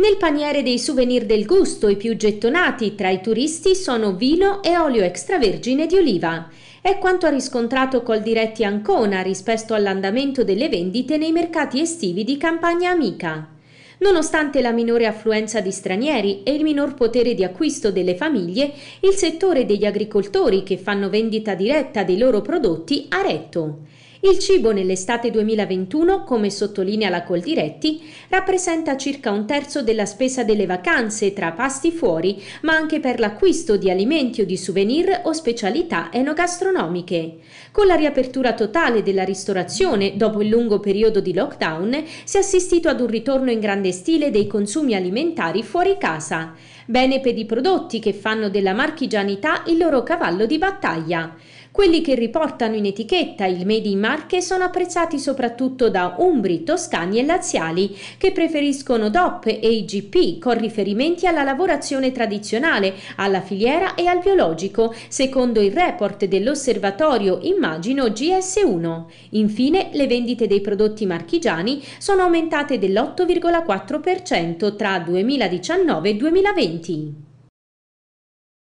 Nel paniere dei souvenir del gusto i più gettonati tra i turisti sono vino e olio extravergine di oliva. È quanto ha riscontrato Coldiretti Ancona rispetto all'andamento delle vendite nei mercati estivi di Campagna Amica. Nonostante la minore affluenza di stranieri e il minor potere di acquisto delle famiglie, il settore degli agricoltori che fanno vendita diretta dei loro prodotti ha retto. Il cibo nell'estate 2021, come sottolinea la Coldiretti, rappresenta circa un terzo della spesa delle vacanze tra pasti fuori, ma anche per l'acquisto di alimenti o di souvenir o specialità enogastronomiche. Con la riapertura totale della ristorazione dopo il lungo periodo di lockdown, si è assistito ad un ritorno in grande stile dei consumi alimentari fuori casa. Bene per i prodotti che fanno della marchigianità il loro cavallo di battaglia. Quelli che riportano in etichetta il Made in Marche sono apprezzati soprattutto da umbri, toscani e laziali, che preferiscono DOP e IGP con riferimenti alla lavorazione tradizionale, alla filiera e al biologico, secondo il report dell'osservatorio Immagino GS1. Infine, le vendite dei prodotti marchigiani sono aumentate dell'8,4% tra 2019 e 2020.